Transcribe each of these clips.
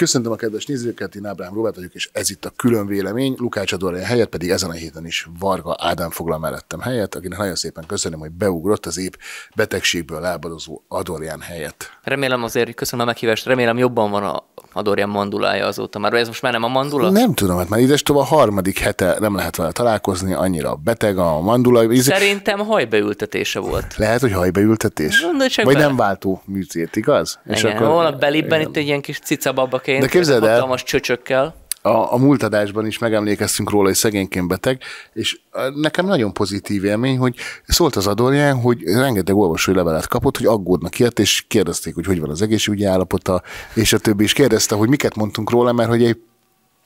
Köszöntöm a kedves nézőket, én Ábrám Robert vagyok, és ez itt a külön vélemény. Lukács Adorján helyett pedig ezen a héten is Varga Ádám foglal mellettem helyet, akinek nagyon szépen köszönöm, hogy beugrott az épp betegségből lábadozó Adorján helyett. Remélem azért, köszönöm a meghívást, remélem jobban van a Adorján mandulája azóta már. Ez most már nem a mandula? Nem tudom, hát már ides a harmadik hete nem lehet vele találkozni, annyira beteg a mandula. Szerintem hajbeültetése volt. Lehet, hogy hajbeültetés. Gondolj csak Vagy bele. nem váltó műtét, igaz? Igen, És akkor, holnap belibben igen. itt egy ilyen kis cicababba egyébként. De képzeld el. Hatalmas csöcsökkel. A, a múltadásban is megemlékeztünk róla, hogy szegényként beteg, és nekem nagyon pozitív élmény, hogy szólt az Adorján, hogy rengeteg olvasói levelet kapott, hogy aggódnak ilyet, és kérdezték, hogy hogy van az egészségügyi állapota, és a többi, és kérdezte, hogy miket mondtunk róla, mert hogy egy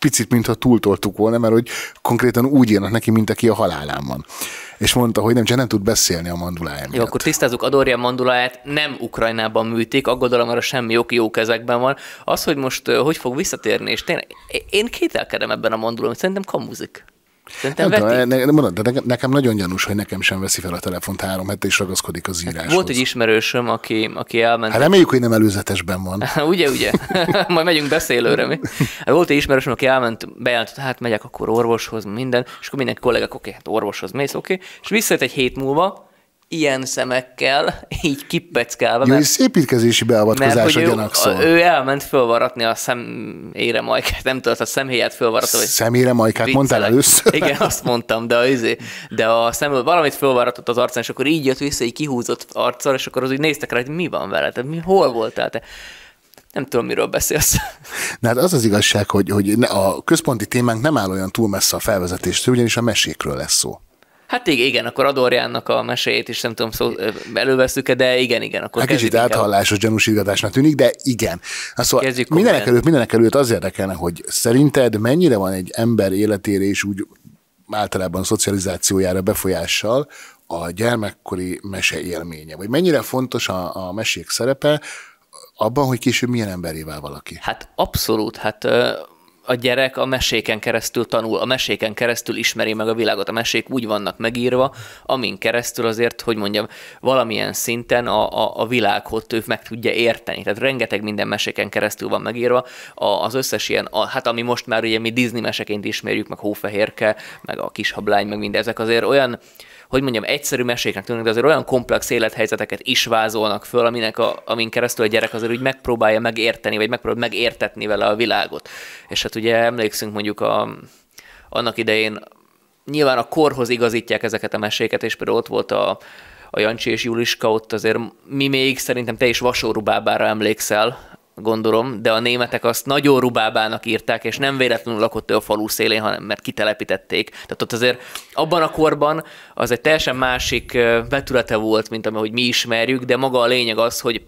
picit, mintha túltoltuk volna, mert hogy konkrétan úgy írnak neki, mint aki a halálán van. És mondta, hogy nem, csak nem tud beszélni a mandulája Jó, akkor tisztázzuk, Adorja manduláját nem Ukrajnában műtik, a semmi jó, jó kezekben van. Az, hogy most hogy fog visszatérni, és tényleg, én kételkedem ebben a mandulom, szerintem kamuzik nem tudom, Ne, ne, de nekem nagyon gyanús, hogy nekem sem veszi fel a telefont három hete, és ragaszkodik az hát íráshoz. volt egy ismerősöm, aki, aki elment. Hát reméljük, hogy nem előzetesben van. ugye, ugye? Majd megyünk beszélőre mi. Hát volt egy ismerősöm, aki elment, bejelentett, hát megyek akkor orvoshoz, minden, és akkor minden kollégák, oké, hát orvoshoz mész, oké. És visszajött egy hét múlva, ilyen szemekkel, így kippeckelve. Jó, mert, szépítkezési beavatkozásra a Ő, ő elment fölvaratni a szemére majkát, nem tudod, a szemhéját fölvaratta. Vagy szemére majkát mondtál először? Igen, azt mondtam, de, az, izé- de a szemből valamit fölvaratott az arcán, és akkor így jött vissza, így kihúzott arccal, és akkor az úgy néztek rá, hogy mi van veled, mi, hol voltál te? nem tudom, miről beszélsz. Na hát az az igazság, hogy, hogy a központi témánk nem áll olyan túl messze a felvezetéstől, ugyanis a mesékről lesz szó. Hát igen, akkor Adorjánnak a meséjét is nem tudom, szó, előveszük de igen, igen. Akkor hát kicsit áthallásos gyanúsítgatásnak tűnik, de igen. Na, szóval kezdjük mindenek előtt, mindenek előtt az érdekelne, hogy szerinted mennyire van egy ember életére és úgy általában a szocializációjára befolyással a gyermekkori mese élménye? Vagy mennyire fontos a, a mesék szerepe abban, hogy később milyen emberével valaki? Hát abszolút, hát a gyerek a meséken keresztül tanul, a meséken keresztül ismeri meg a világot. A mesék úgy vannak megírva, amin keresztül azért, hogy mondjam, valamilyen szinten a, a, a világot ők meg tudja érteni. Tehát rengeteg minden meséken keresztül van megírva. A, az összes ilyen, a, hát ami most már ugye mi Disney meseként ismerjük, meg Hófehérke, meg a Kishablány, meg mind ezek azért olyan, hogy mondjam, egyszerű meséknek tűnnek, de azért olyan komplex élethelyzeteket is vázolnak föl, aminek a, amin keresztül a gyerek azért úgy megpróbálja megérteni, vagy megpróbálja megértetni vele a világot. És hát ugye emlékszünk mondjuk a, annak idején nyilván a korhoz igazítják ezeket a meséket, és például ott volt a, a Jancsi és Juliska, ott azért mi még szerintem te is Vasórubábára emlékszel, gondolom, de a németek azt nagyon rubábának írták, és nem véletlenül lakott ő a falu szélén, hanem mert kitelepítették. Tehát ott azért abban a korban az egy teljesen másik vetülete volt, mint amit mi ismerjük, de maga a lényeg az, hogy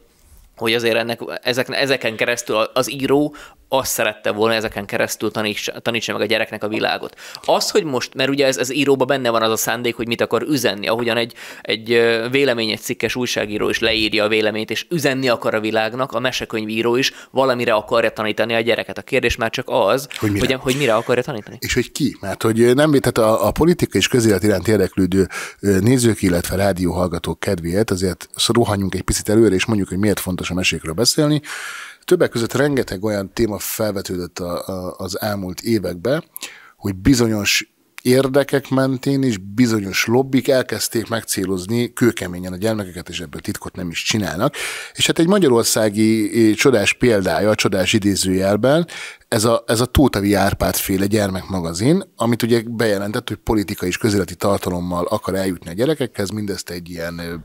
hogy azért ennek, ezek, ezeken keresztül az író azt szerette volna ezeken keresztül tanítsa, tanítsa meg a gyereknek a világot. Az, hogy most, mert ugye ez, ez íróba benne van az a szándék, hogy mit akar üzenni, ahogyan egy, egy vélemény, egy cikkes újságíró is leírja a véleményt, és üzenni akar a világnak, a mesekönyvíró is valamire akarja tanítani a gyereket. A kérdés már csak az, hogy mire, hogy, hogy mire akarja tanítani. És hogy ki? Mert hogy nem tehát a, a politika és közélet iránt érdeklődő nézők, illetve rádióhallgatók kedvéért azért rohanjunk egy picit előre, és mondjuk, hogy miért fontos a mesékről beszélni. Többek között rengeteg olyan téma felvetődött a, a, az elmúlt években, hogy bizonyos érdekek mentén is bizonyos lobbik elkezdték megcélozni kőkeményen a gyermekeket, és ebből titkot nem is csinálnak. És hát egy magyarországi eh, csodás példája, csodás idézőjelben, ez a, ez a Tótavi Árpád féle gyermekmagazin, amit ugye bejelentett, hogy politikai és közéleti tartalommal akar eljutni a gyerekekhez, mindezt egy ilyen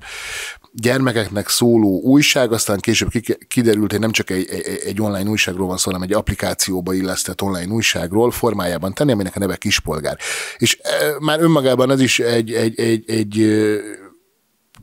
gyermekeknek szóló újság, aztán később kiderült, hogy nem csak egy, egy, egy online újságról van szó, hanem egy applikációba illesztett online újságról formájában tenni, aminek a neve Kispolgár. És e, már önmagában ez is egy, egy, egy, egy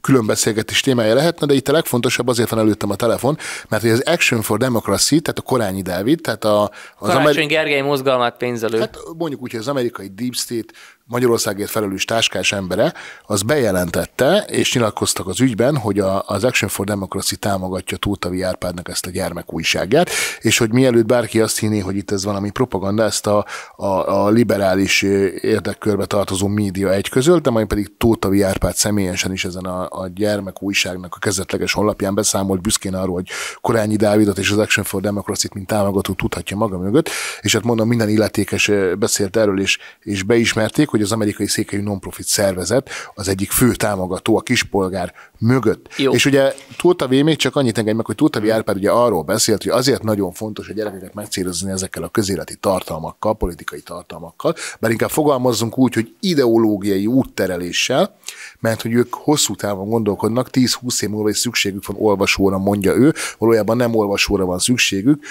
külön beszélgetés témája lehetne, de itt a legfontosabb azért van előttem a telefon, mert hogy az Action for Democracy, tehát a Korányi Dávid, tehát a... Az Karácsony Ameri- Gergely mozgalmát pénzelő. Hát mondjuk úgy, hogy az amerikai Deep State Magyarországért felelős táskás embere, az bejelentette, és nyilatkoztak az ügyben, hogy a, az Action for Democracy támogatja Tótavi Árpádnak ezt a gyermekújságát, és hogy mielőtt bárki azt hinné, hogy itt ez valami propaganda, ezt a, a, a liberális érdekkörbe tartozó média egy közölte, majd pedig Tótavi Árpád személyesen is ezen a, a gyermekújságnak a kezdetleges honlapján beszámolt büszkén arról, hogy Korányi Dávidot és az Action for Democracy-t, mint támogató tudhatja maga mögött, és hát mondom, minden illetékes beszélt erről, és, és beismerték, hogy az amerikai székelyű non-profit szervezet az egyik fő támogató a kispolgár mögött. Jó. És ugye Tótavé még csak annyit engedj meg, hogy Tótavé Árpád ugye arról beszélt, hogy azért nagyon fontos a gyerekeket megcélozni ezekkel a közéleti tartalmakkal, politikai tartalmakkal, bár inkább fogalmazzunk úgy, hogy ideológiai úttereléssel, mert hogy ők hosszú távon gondolkodnak, 10-20 év múlva is szükségük van olvasóra, mondja ő, valójában nem olvasóra van szükségük,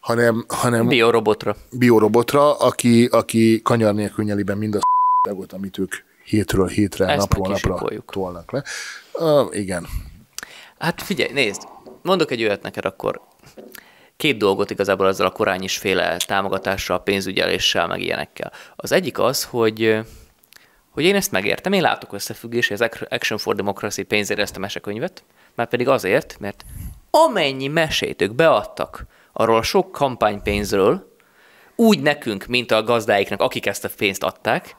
hanem... hanem biorobotra. Biorobotra, aki, aki kanyar nélkül nyeliben mind a világot, amit ők hétről hétre, Ezt napról napra tolnak le. Uh, igen. Hát figyelj, nézd, mondok egy olyat neked akkor. Két dolgot igazából azzal a korány is féle támogatással, pénzügyeléssel, meg ilyenekkel. Az egyik az, hogy hogy én ezt megértem, én látok összefüggés, az Action for Democracy pénzérezte mesekönyvet, már pedig azért, mert amennyi mesét ők beadtak arról a sok kampánypénzről, úgy nekünk, mint a gazdáiknak, akik ezt a pénzt adták,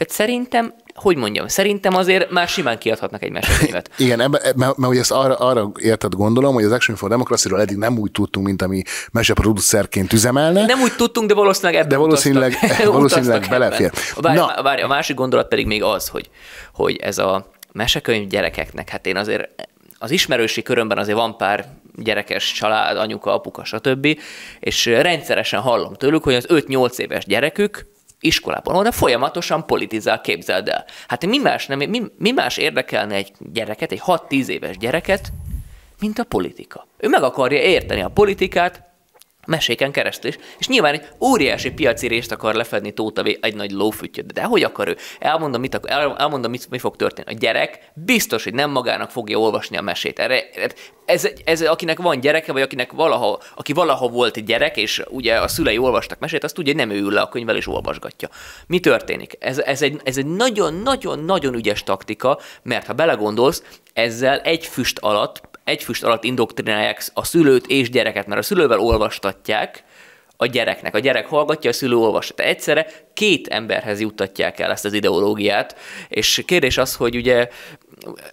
tehát szerintem hogy mondjam, szerintem azért már simán kiadhatnak egy mesekönyvet. Igen, ebbe, e- mert, mert, mert, ezt arra, arra érted gondolom, hogy az Action for democracy eddig nem úgy tudtunk, mint ami meseproducerként üzemelne. Nem úgy tudtunk, de valószínűleg ebben De valószínűleg, utaztak, valószínűleg belefér. Várj, Na. Várj, a másik gondolat pedig még az, hogy, hogy ez a mesekönyv gyerekeknek, hát én azért az ismerősi körömben azért van pár gyerekes család, anyuka, apuka, stb. És rendszeresen hallom tőlük, hogy az 5-8 éves gyerekük iskolában, oda folyamatosan politizál, képzeld el. Hát mi más, nem, mi, mi más érdekelne egy gyereket, egy 6-10 éves gyereket, mint a politika. Ő meg akarja érteni a politikát, meséken keresztül is. És nyilván egy óriási piaci részt akar lefedni Tóta egy nagy lófüttyöt. De hogy akar ő? Elmondom, mit, akar, elmondom mit, mi fog történni. A gyerek biztos, hogy nem magának fogja olvasni a mesét. Erre, hát ez, ez, akinek van gyereke, vagy akinek valaha, aki valaha volt egy gyerek, és ugye a szülei olvastak mesét, azt tudja, nem ő ül le a könyvvel és olvasgatja. Mi történik? Ez, ez, egy, ez egy nagyon-nagyon-nagyon ügyes taktika, mert ha belegondolsz, ezzel egy füst alatt egy füst alatt indoktrinálják a szülőt és gyereket, mert a szülővel olvastatják a gyereknek. A gyerek hallgatja, a szülő olvasat. Egyszerre két emberhez juttatják el ezt az ideológiát, és kérdés az, hogy ugye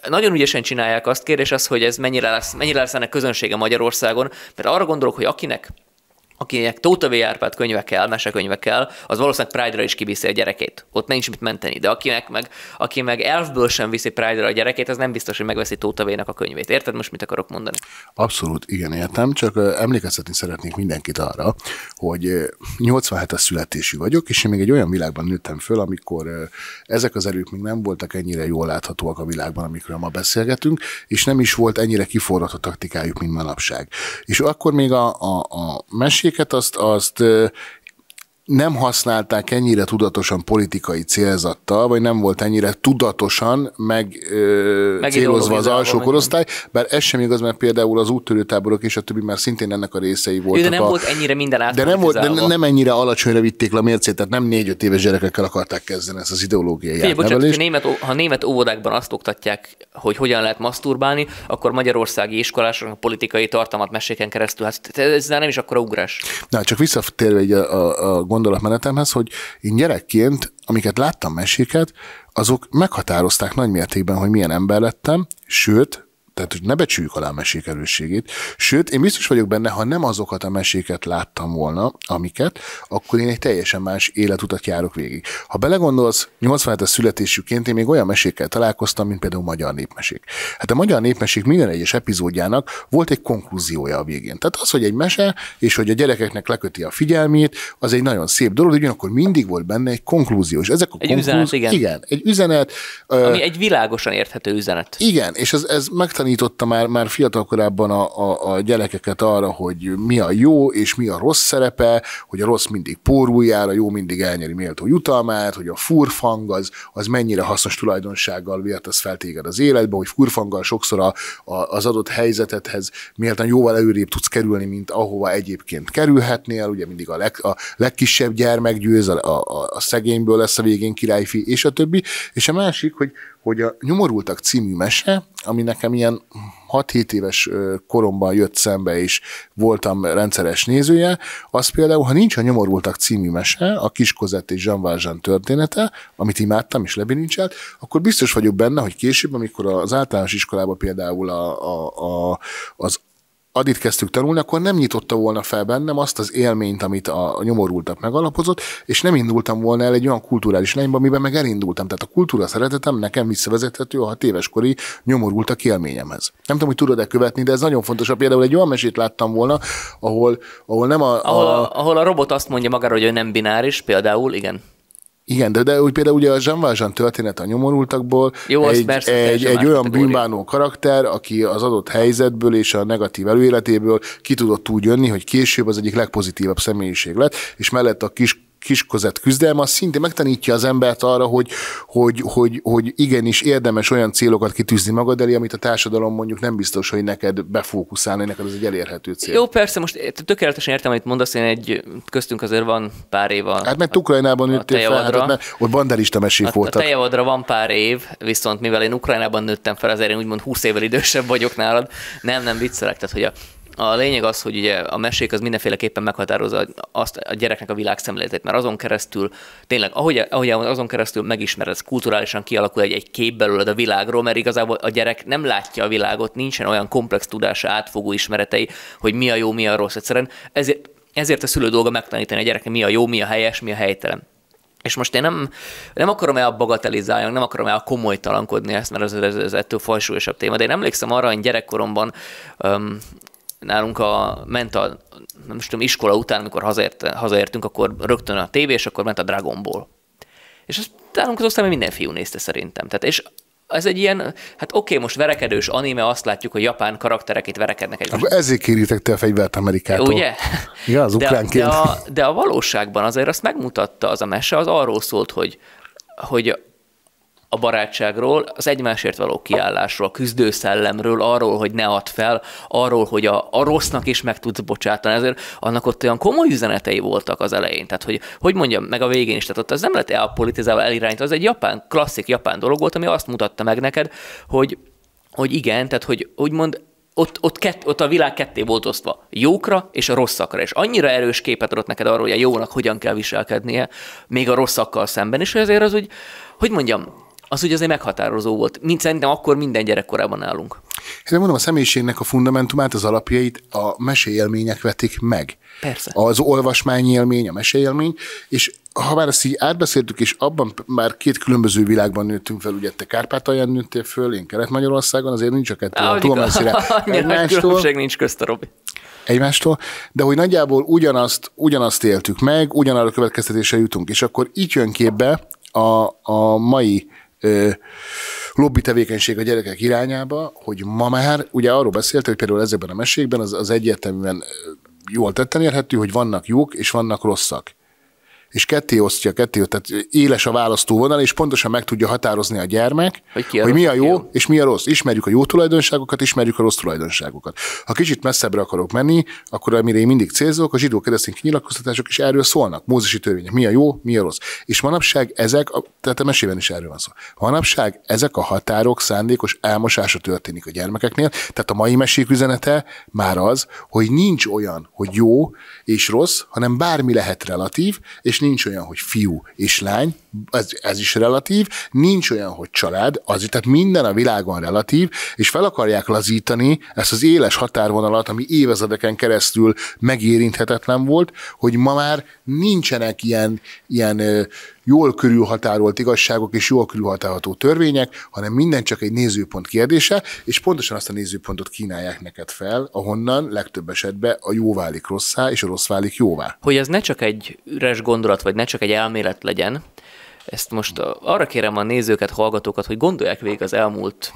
nagyon ügyesen csinálják azt, kérdés az, hogy ez mennyire lesz, mennyire lesz ennek közönsége Magyarországon, mert arra gondolok, hogy akinek akinek Tóta V. Árpád könyvekkel, mesekönyvekkel, az valószínűleg Pride-ra is kiviszi a gyerekét. Ott nincs mit menteni, de akinek meg, aki meg elfből sem viszi Pride-ra a gyerekét, az nem biztos, hogy megveszi Tóta v a könyvét. Érted most, mit akarok mondani? Abszolút, igen, értem, csak emlékeztetni szeretnék mindenkit arra, hogy 87-es születésű vagyok, és én még egy olyan világban nőttem föl, amikor ezek az erők még nem voltak ennyire jól láthatóak a világban, amikről ma beszélgetünk, és nem is volt ennyire kiforrott a taktikájuk, mint manapság. És akkor még a, a, a mesé értéket, azt, azt nem használták ennyire tudatosan politikai célzattal, vagy nem volt ennyire tudatosan meg, ö, meg célozva az alsó korosztály, bár ez sem igaz, mert például az úttörőtáborok és a többi már szintén ennek a részei voltak. de nem a, volt ennyire minden De nem, volt, de nem ennyire alacsonyra vitték le a mércét, tehát nem négy-öt éves gyerekekkel akarták kezdeni ezt az ideológiai Fé, bocsánat, ha német, ha német óvodákban azt oktatják, hogy hogyan lehet masturbálni, akkor magyarországi iskolások a politikai tartalmat meséken keresztül, hát ez nem is akkor ugrás. Na, csak visszatérve egy. a, a, a gondolatmenetemhez, hogy én gyerekként, amiket láttam meséket, azok meghatározták nagymértékben, hogy milyen ember lettem, sőt, tehát ne becsüljük alá a mesék erősségét. Sőt, én biztos vagyok benne, ha nem azokat a meséket láttam volna, amiket, akkor én egy teljesen más életutat járok végig. Ha belegondolsz, 87-es születésüként én még olyan mesékkel találkoztam, mint például magyar népmesék. Hát a magyar népmesék minden egyes epizódjának volt egy konklúziója a végén. Tehát az, hogy egy mese, és hogy a gyerekeknek leköti a figyelmét, az egy nagyon szép dolog, de ugyanakkor mindig volt benne egy konklúzió. És ezek a egy konklúz... üzenet, igen. igen. egy üzenet. Ami ö... egy világosan érthető üzenet. Igen, és ez, ez megtanít tanította már, már fiatal korában a, a, a gyerekeket arra, hogy mi a jó és mi a rossz szerepe, hogy a rossz mindig a jó mindig elnyeri méltó jutalmát, hogy a furfang az, az mennyire hasznos tulajdonsággal az fel téged az életbe, hogy furfanggal sokszor a, a, az adott helyzetedhez méltán jóval előrébb tudsz kerülni, mint ahova egyébként kerülhetnél, ugye mindig a, leg, a legkisebb gyermek győz, a, a, a szegényből lesz a végén királyfi, és a többi. És a másik, hogy, hogy a Nyomorultak című mese, ami nekem ilyen 6-7 éves koromban jött szembe, és voltam rendszeres nézője, az például, ha nincs a Nyomorultak című mese, a Kiskozett és Jean Valjean története, amit imádtam és lebilincselt, akkor biztos vagyok benne, hogy később, amikor az általános iskolában például a, a, a, az adit kezdtük tanulni, akkor nem nyitotta volna fel bennem azt az élményt, amit a nyomorultak megalapozott, és nem indultam volna el egy olyan kulturális lányba, amiben meg elindultam. Tehát a kultúra szeretetem nekem visszavezethető a hat éves kori nyomorultak élményemhez. Nem tudom, hogy tudod-e követni, de ez nagyon fontos. Például egy olyan mesét láttam volna, ahol, ahol nem a, a... Ahol, a... ahol a robot azt mondja magáról, hogy ő nem bináris, például, igen. Igen, de, de úgy például ugye a Jean történet a nyomorultakból Jó, egy, persze, egy, egy olyan bűnbánó karakter, aki az adott helyzetből és a negatív előéletéből ki tudott úgy jönni, hogy később az egyik legpozitívabb személyiség lett, és mellett a kis kiskozett küzdelme, az szinte megtanítja az embert arra, hogy, hogy, hogy, hogy igenis érdemes olyan célokat kitűzni magad elé, amit a társadalom mondjuk nem biztos, hogy neked befókuszálni, neked ez egy elérhető cél. Jó, persze, most tökéletesen értem, amit mondasz, én egy köztünk azért van pár év a, Hát mert Ukrajnában nőttél fel, hát ott, ott bandelista mesék a, voltak. A tejavadra van pár év, viszont mivel én Ukrajnában nőttem fel, azért én úgymond 20 évvel idősebb vagyok nálad. Nem, nem viccelek, tehát hogy a, a lényeg az, hogy ugye a mesék az mindenféleképpen meghatározza azt a gyereknek a világszemléletét, mert azon keresztül, tényleg, ahogy, ahogy azon keresztül megismered, kulturálisan kialakul egy, egy kép belőled a világról, mert igazából a gyerek nem látja a világot, nincsen olyan komplex tudása, átfogó ismeretei, hogy mi a jó, mi a rossz. Egyszerűen ezért, ezért a szülő dolga megtanítani a gyereknek, mi a jó, mi a helyes, mi a helytelen. És most én nem, nem akarom el bagatellizálni, nem akarom el komolytalankodni ezt, mert ez, ez, ez ettől fajsúlyosabb téma, de én emlékszem arra, hogy gyerekkoromban um, nálunk a ment a, nem tudom, iskola után, amikor hazaért, hazaértünk, akkor rögtön a tévé, és akkor ment a Dragon Ball. És ez nálunk az osztályban minden fiú nézte szerintem. Tehát, és ez egy ilyen, hát oké, okay, most verekedős anime, azt látjuk, hogy japán karakterek itt verekednek egymást. Ezért kéritek te a fegyvert Amerikától. Ugye? Igen, az De a, de, a, de a valóságban azért azt megmutatta az a mese, az arról szólt, hogy, hogy a barátságról, az egymásért való kiállásról, a küzdőszellemről, arról, hogy ne add fel, arról, hogy a, a rossznak is meg tudsz bocsátani. Ezért annak ott olyan komoly üzenetei voltak az elején. Tehát, hogy, hogy mondjam, meg a végén is. Tehát ott az nem lett elpolitizálva, elirányítva. Az egy japán, klasszik japán dolog volt, ami azt mutatta meg neked, hogy, hogy igen, tehát, hogy úgymond ott, ott, kett, ott a világ ketté volt osztva, jókra és a rosszakra, és annyira erős képet adott neked arról, hogy a jónak hogyan kell viselkednie, még a rosszakkal szemben, és ezért az úgy, hogy mondjam, az ugye azért meghatározó volt. Mint szerintem akkor minden gyerekkorában állunk. Én mondom, a személyiségnek a fundamentumát, az alapjait a meséélmények vetik meg. Persze. Az élmény, a meséélmény, és ha már ezt így átbeszéltük, és abban már két különböző világban nőttünk fel, ugye te Kárpátalján nőttél föl, én Kelet-Magyarországon, azért nincs a kettő, Á, túl messzire Különbség nincs közt a Robi. Egymástól, de hogy nagyjából ugyanazt, ugyanazt éltük meg, ugyanarra következtetésre jutunk, és akkor így jön képbe a, a mai lobby tevékenység a gyerekek irányába, hogy ma már, ugye arról beszélt, hogy például ezekben a mesékben az, az egyértelműen jól tetten érhető, hogy vannak jók és vannak rosszak és ketté osztja, ketté, tehát éles a választóvonal, és pontosan meg tudja határozni a gyermek, hogy, ki hogy mi a jó ki és mi a rossz. Ismerjük a jó tulajdonságokat, ismerjük a rossz tulajdonságokat. Ha kicsit messzebbre akarok menni, akkor amire én mindig célzok, a zsidó keresztény kinyilatkoztatások is erről szólnak. Mózesi törvények, mi a jó, mi a rossz. És manapság ezek, a, tehát a mesében is erről van szó. Manapság ezek a határok szándékos elmosása történik a gyermekeknél, tehát a mai mesék üzenete már az, hogy nincs olyan, hogy jó és rossz, hanem bármi lehet relatív, és nincs olyan, hogy fiú és lány, ez, ez is relatív, nincs olyan, hogy család, az, tehát minden a világon relatív, és fel akarják lazítani ezt az éles határvonalat, ami évezredeken keresztül megérinthetetlen volt, hogy ma már nincsenek ilyen, ilyen jól körülhatárolt igazságok és jól körülhatárolható törvények, hanem minden csak egy nézőpont kérdése, és pontosan azt a nézőpontot kínálják neked fel, ahonnan legtöbb esetben a jó válik rosszá, és a rossz válik jóvá. Hogy ez ne csak egy üres gondolat, vagy ne csak egy elmélet legyen, ezt most arra kérem a nézőket, hallgatókat, hogy gondolják végig az elmúlt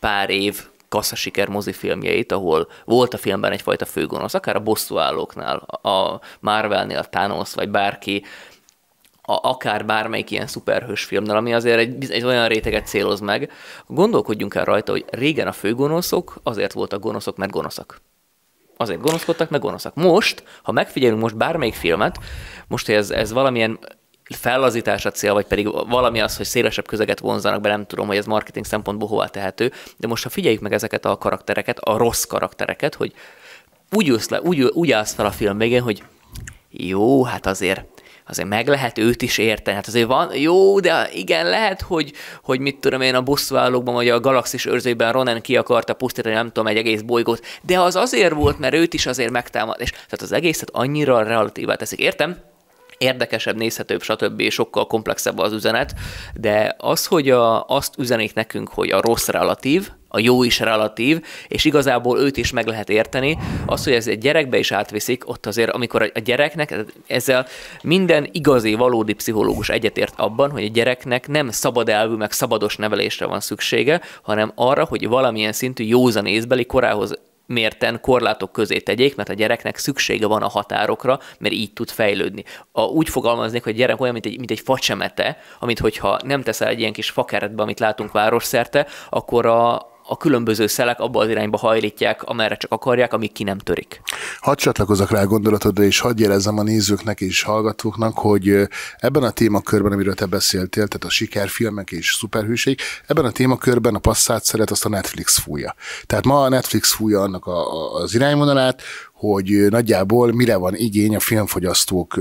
pár év kasszasiker mozifilmjeit, ahol volt a filmben egyfajta főgonosz, akár a bosszúállóknál, a Marvelnél, a Thanos, vagy bárki, a, akár bármelyik ilyen szuperhős filmnél, ami azért egy, egy olyan réteget céloz meg, gondolkodjunk el rajta, hogy régen a főgonoszok azért voltak gonoszok, mert gonoszak. Azért gonoszkodtak, mert gonoszak. Most, ha megfigyelünk most bármelyik filmet, most ez, ez valamilyen fellazítás a cél, vagy pedig valami az, hogy szélesebb közeget vonzanak be, nem tudom, hogy ez marketing szempontból hova tehető, de most ha figyeljük meg ezeket a karaktereket, a rossz karaktereket, hogy úgy, ülsz le, úgy, úgy állsz fel a film végén, hogy jó, hát azért azért meg lehet őt is érteni. Hát azért van, jó, de igen, lehet, hogy, hogy mit tudom én, a buszvállókban, vagy a galaxis őrzőben Ronan ki akarta pusztítani, nem tudom, egy egész bolygót, de az azért volt, mert őt is azért megtámad, és tehát az egészet annyira relatívá teszik. Értem, érdekesebb, nézhetőbb, stb. sokkal komplexebb az üzenet, de az, hogy a, azt üzenik nekünk, hogy a rossz relatív, a jó is relatív, és igazából őt is meg lehet érteni. Az, hogy ez egy gyerekbe is átviszik, ott azért, amikor a gyereknek, ezzel minden igazi, valódi pszichológus egyetért abban, hogy a gyereknek nem szabad elvű, meg szabados nevelésre van szüksége, hanem arra, hogy valamilyen szintű józan észbeli korához mérten korlátok közé tegyék, mert a gyereknek szüksége van a határokra, mert így tud fejlődni. A, úgy fogalmaznék, hogy a gyerek olyan, mint egy, mint egy facsemete, amit hogyha nem teszel egy ilyen kis fakeretbe, amit látunk városszerte, akkor a, a különböző szelek abba az irányba hajlítják, amerre csak akarják, amíg ki nem törik. Hadd csatlakozok rá a gondolatodra, és hadd jelezzem a nézőknek és hallgatóknak, hogy ebben a témakörben, amiről te beszéltél, tehát a sikerfilmek és szuperhűség, ebben a témakörben a passzát szeret, azt a Netflix fújja. Tehát ma a Netflix fújja annak a, a, az irányvonalát, hogy nagyjából mire van igény a filmfogyasztók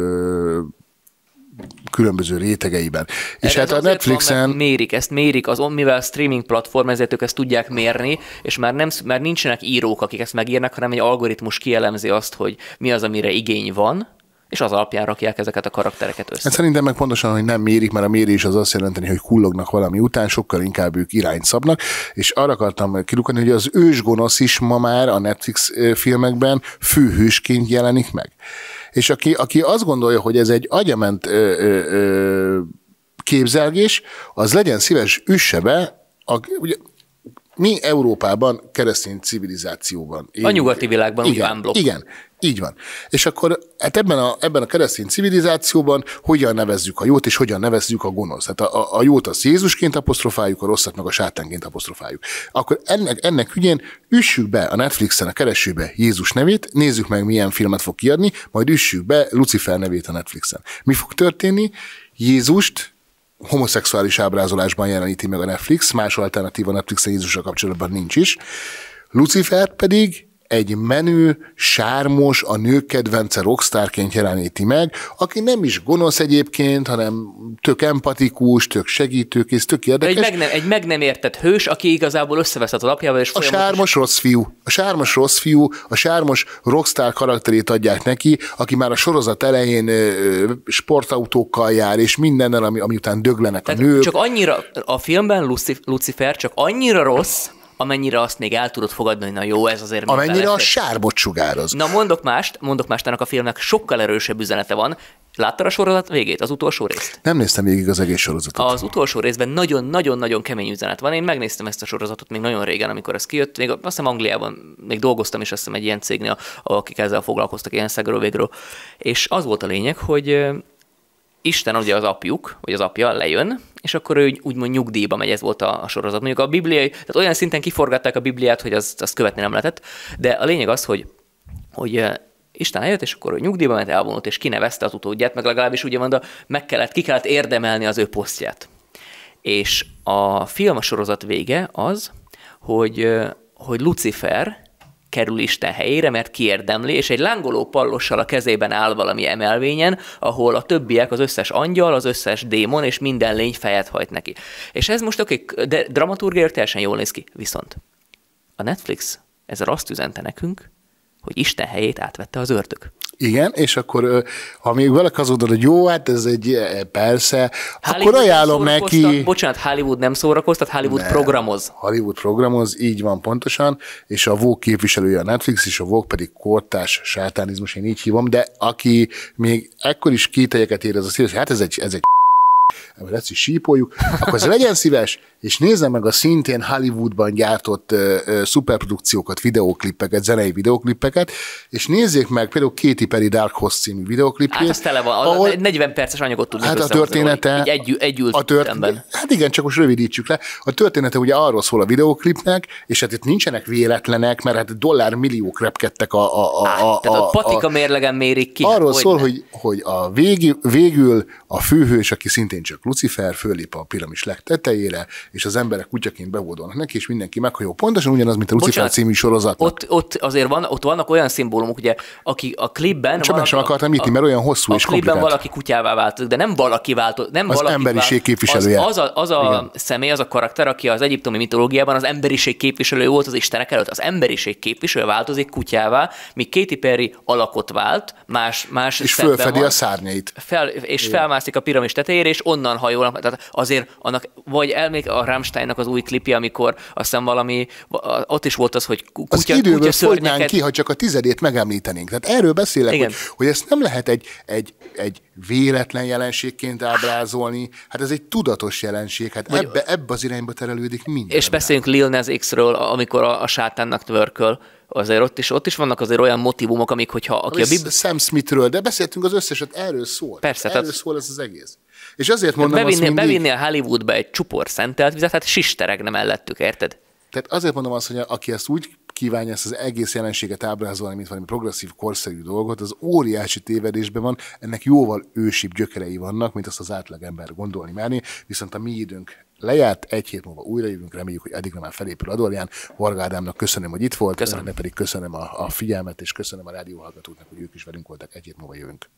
különböző rétegeiben. Ez és ez hát a Netflixen... Van, mérik, ezt mérik, az, mivel streaming platform, ezért ők ezt tudják mérni, és már, nem, már nincsenek írók, akik ezt megírnak, hanem egy algoritmus kielemzi azt, hogy mi az, amire igény van, és az alapján rakják ezeket a karaktereket össze. Hát szerintem meg pontosan, hogy nem mérik, mert a mérés az azt jelenteni, hogy kullognak valami után, sokkal inkább ők irányt szabnak, és arra akartam kilukani, hogy az ősgonosz is ma már a Netflix filmekben főhősként jelenik meg. És aki, aki azt gondolja, hogy ez egy agyament ö, ö, ö, képzelgés, az legyen szíves üsse be, a, ugye, mi Európában, keresztény civilizációban. Én, a nyugati világban igen, úgy blokk. Igen, így van. És akkor hát ebben a, ebben a keresztény civilizációban hogyan nevezzük a jót, és hogyan nevezzük a gonosz. Tehát a, a, a jót az Jézusként apostrofáljuk, a rosszat meg a sátánként apostrofáljuk. Akkor ennek, ennek ügyén üssük be a Netflixen a keresőbe Jézus nevét, nézzük meg, milyen filmet fog kiadni, majd üssük be Lucifer nevét a Netflixen. Mi fog történni? Jézust homoszexuális ábrázolásban jeleníti meg a Netflix, más alternatíva Netflixen Jézusra kapcsolatban nincs is. Lucifert pedig egy menő, sármos, a nők kedvence rockstárként jeleníti meg, aki nem is gonosz egyébként, hanem tök empatikus, tök segítőkész, tök érdekes. Egy meg, nem, egy meg nem értett hős, aki igazából összeveszett a lapjával, és folyamatos... A sármos rossz fiú, a sármos rossz fiú, a sármos rockstar karakterét adják neki, aki már a sorozat elején sportautókkal jár, és mindennel, ami, ami után döglenek Tehát a nők. Csak annyira, a filmben Lucifer csak annyira rossz, amennyire azt még el tudod fogadni, hogy na jó, ez azért... Amennyire a sárbot sugároz. Na mondok mást, mondok mást, ennek a filmnek sokkal erősebb üzenete van, Láttad a sorozat végét, az utolsó részt? Nem néztem végig az egész sorozatot. Az utolsó részben nagyon-nagyon-nagyon kemény üzenet van. Én megnéztem ezt a sorozatot még nagyon régen, amikor ez kijött. Még azt hiszem Angliában még dolgoztam is, azt hiszem egy ilyen cégnél, akik ezzel foglalkoztak ilyen szegről végről. És az volt a lényeg, hogy Isten ugye az apjuk, vagy az apja lejön, és akkor ő úgymond nyugdíjba megy, ez volt a, a sorozat. Mondjuk a bibliai, tehát olyan szinten kiforgatták a Bibliát, hogy azt, azt követni nem lehetett, de a lényeg az, hogy, hogy Isten eljött, és akkor ő nyugdíjba ment, elvonult, és kinevezte az utódját, meg legalábbis ugye mondta, meg kellett, ki kellett érdemelni az ő posztját. És a film sorozat vége az, hogy, hogy Lucifer kerül Isten helyére, mert kiérdemli, és egy lángoló pallossal a kezében áll valami emelvényen, ahol a többiek, az összes angyal, az összes démon, és minden lény fejet hajt neki. És ez most oké, okay, de dramaturgiai teljesen jól néz ki. Viszont a Netflix ezzel azt üzente nekünk, hogy Isten helyét átvette az ördög. Igen, és akkor amíg vele kazudod, hogy jó, hát ez egy e, persze, Hollywood akkor ajánlom neki. Bocsánat, Hollywood nem szórakoztat, Hollywood ne, programoz. Hollywood programoz, így van pontosan, és a Vogue képviselője a Netflix, és a Vogue pedig kortás sátánizmus, én így hívom, de aki még ekkor is kételyeket érez a hogy hát ez egy, ez egy mert ezt is sípoljuk, akkor ez legyen szíves, és nézze meg a szintén Hollywoodban gyártott ö, ö, szuperprodukciókat, videoklippeket zenei videoklippeket, és nézzék meg például Katy Perry Dark Horse című videóklipjét. Hát ez tele van, ahol, 40 perces anyagot tudnak Hát a története... Egy, egy, egy a történet, hát igen, csak most rövidítsük le. A története ugye arról szól a videoklipnek és hát itt nincsenek véletlenek, mert hát dollármilliók repkedtek a... a, a, a a, a tehát a, patika a, mérlegen mérik ki. Arról hogy szól, hogy, hogy a végül, végül a főhős, aki szintén megint csak Lucifer fölép a piramis legtetejére, és az emberek kutyaként bevódolnak neki, és mindenki meghajol. Pontosan ugyanaz, mint a Lucifer Bocsánat, című sorozat. Ott, ott azért van, ott vannak olyan szimbólumok, ugye, aki a klipben. Csak meg sem akartam nyitni, mert olyan hosszú a és komplikált. klipben valaki kutyává változik, de nem valaki változik. Nem az valaki emberiség képviselője. Az, az a, az a személy, az a karakter, aki az egyiptomi mitológiában az emberiség képviselő volt az Istenek előtt. Az emberiség képviselő változik kutyává, míg Katy Perry alakot vált, más, más és fölfedi van, a szárnyait. Fel, és Igen. felmászik a piramis tetejére, és onnan hajolnak. Tehát azért annak, vagy elmék a Rammsteinnak az új klipje, amikor aztán valami, ott is volt az, hogy kutya, az időből kutya szörnyeket... ki, ha csak a tizedét megemlítenénk. Tehát erről beszélek, hogy, hogy, ezt nem lehet egy, egy, egy véletlen jelenségként ábrázolni. Hát ez egy tudatos jelenség. Hát vagy... ebbe, ebbe az irányba terelődik minden. És beszéljünk Lil Nas X-ről, amikor a, a sátánnak tvörköl azért ott is, ott is vannak azért olyan motivumok, amik, hogyha... Aki a Bib... Sam Smithről, de beszéltünk az összeset, erről szól. Persze. Erről tehát... szól ez az egész. És ezért mondom bevinnél, azt mindig... a Hollywoodba egy csupor szentelt vizet, hát sisteregne mellettük, érted? Tehát azért mondom azt, hogy aki ezt úgy kívánja ezt az egész jelenséget ábrázolni, mint valami progresszív, korszerű dolgot, az óriási tévedésben van, ennek jóval ősibb gyökerei vannak, mint azt az átlagember gondolni merni, viszont a mi időnk lejárt, egy hét múlva újra jövünk, reméljük, hogy eddig már felépül a Dorján. Varga köszönöm, hogy itt volt, köszönöm. pedig köszönöm a, a figyelmet, és köszönöm a rádióhallgatóknak, hogy ők is velünk voltak, egy hét múlva jövünk.